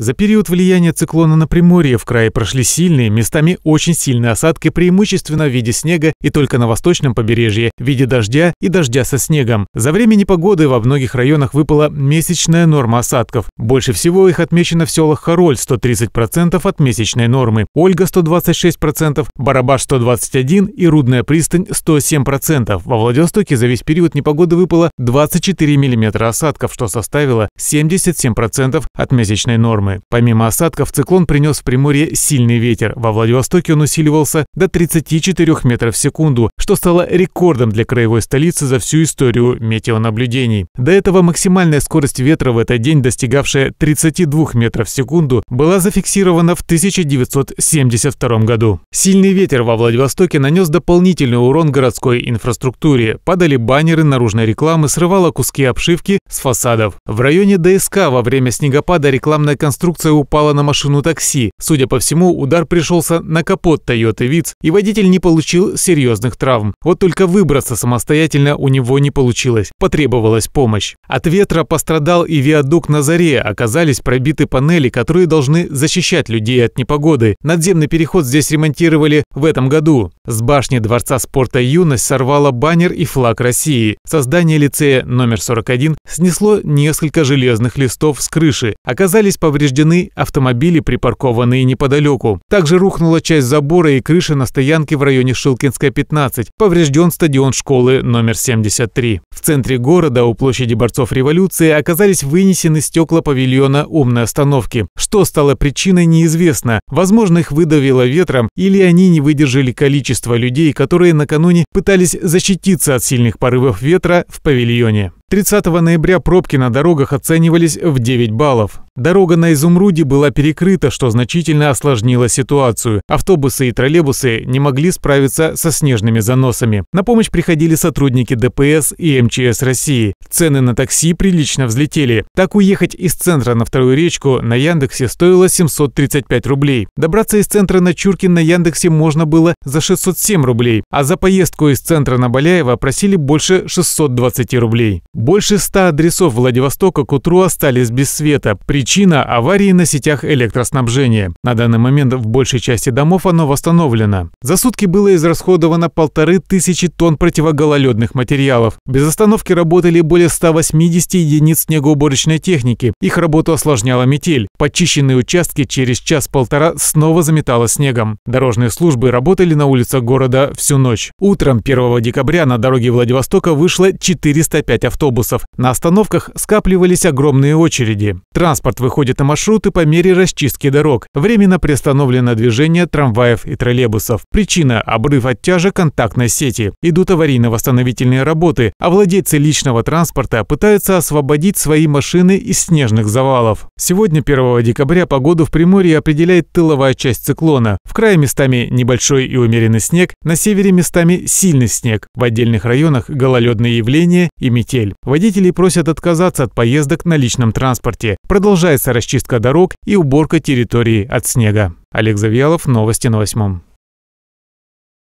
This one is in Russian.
За период влияния циклона на Приморье в крае прошли сильные, местами очень сильные осадки, преимущественно в виде снега и только на восточном побережье в виде дождя и дождя со снегом. За время непогоды во многих районах выпала месячная норма осадков. Больше всего их отмечено в селах Хароль 130% от месячной нормы, Ольга 126%, Барабаш 121% и Рудная пристань 107%. Во Владивостоке за весь период непогоды выпало 24 мм осадков, что составило 77% от месячной нормы зимы. Помимо осадков, циклон принес в Приморье сильный ветер. Во Владивостоке он усиливался до 34 метров в секунду, что стало рекордом для краевой столицы за всю историю метеонаблюдений. До этого максимальная скорость ветра в этот день, достигавшая 32 метров в секунду, была зафиксирована в 1972 году. Сильный ветер во Владивостоке нанес дополнительный урон городской инфраструктуре. Падали баннеры наружной рекламы, срывало куски обшивки с фасадов. В районе ДСК во время снегопада рекламная конструкция конструкция упала на машину такси. Судя по всему, удар пришелся на капот Toyota Vitz, и водитель не получил серьезных травм. Вот только выбраться самостоятельно у него не получилось, потребовалась помощь. От ветра пострадал и виадук на заре, оказались пробиты панели, которые должны защищать людей от непогоды. Надземный переход здесь ремонтировали в этом году. С башни Дворца спорта «Юность» сорвало баннер и флаг России. Создание лицея номер 41 снесло несколько железных листов с крыши. Оказались повреждены повреждены автомобили, припаркованные неподалеку. Также рухнула часть забора и крыши на стоянке в районе Шилкинская, 15. Поврежден стадион школы номер 73. В центре города у площади борцов революции оказались вынесены стекла павильона умной остановки. Что стало причиной, неизвестно. Возможно, их выдавило ветром или они не выдержали количество людей, которые накануне пытались защититься от сильных порывов ветра в павильоне. 30 ноября пробки на дорогах оценивались в 9 баллов. Дорога на Изумруде была перекрыта, что значительно осложнило ситуацию. Автобусы и троллейбусы не могли справиться со снежными заносами. На помощь приходили сотрудники ДПС и МЧС России. Цены на такси прилично взлетели. Так уехать из центра на Вторую речку на Яндексе стоило 735 рублей. Добраться из центра на Чуркин на Яндексе можно было за 607 рублей, а за поездку из центра на Баляева просили больше 620 рублей. Больше ста адресов Владивостока к утру остались без света. Причина – аварии на сетях электроснабжения. На данный момент в большей части домов оно восстановлено. За сутки было израсходовано полторы тысячи тонн противогололедных материалов. Без остановки работали более 180 единиц снегоуборочной техники. Их работу осложняла метель. Почищенные участки через час-полтора снова заметало снегом. Дорожные службы работали на улицах города всю ночь. Утром 1 декабря на дороге Владивостока вышло 405 автобусов автобусов. На остановках скапливались огромные очереди. Транспорт выходит на маршруты по мере расчистки дорог. Временно приостановлено движение трамваев и троллейбусов. Причина – обрыв оттяжек контактной сети. Идут аварийно-восстановительные работы, а владельцы личного транспорта пытаются освободить свои машины из снежных завалов. Сегодня, 1 декабря, погоду в Приморье определяет тыловая часть циклона. В крае местами небольшой и умеренный снег, на севере местами сильный снег, в отдельных районах гололедные явления и метель. Водителей просят отказаться от поездок на личном транспорте. Продолжается расчистка дорог и уборка территории от снега. Олег Завьялов, новости на восьмом.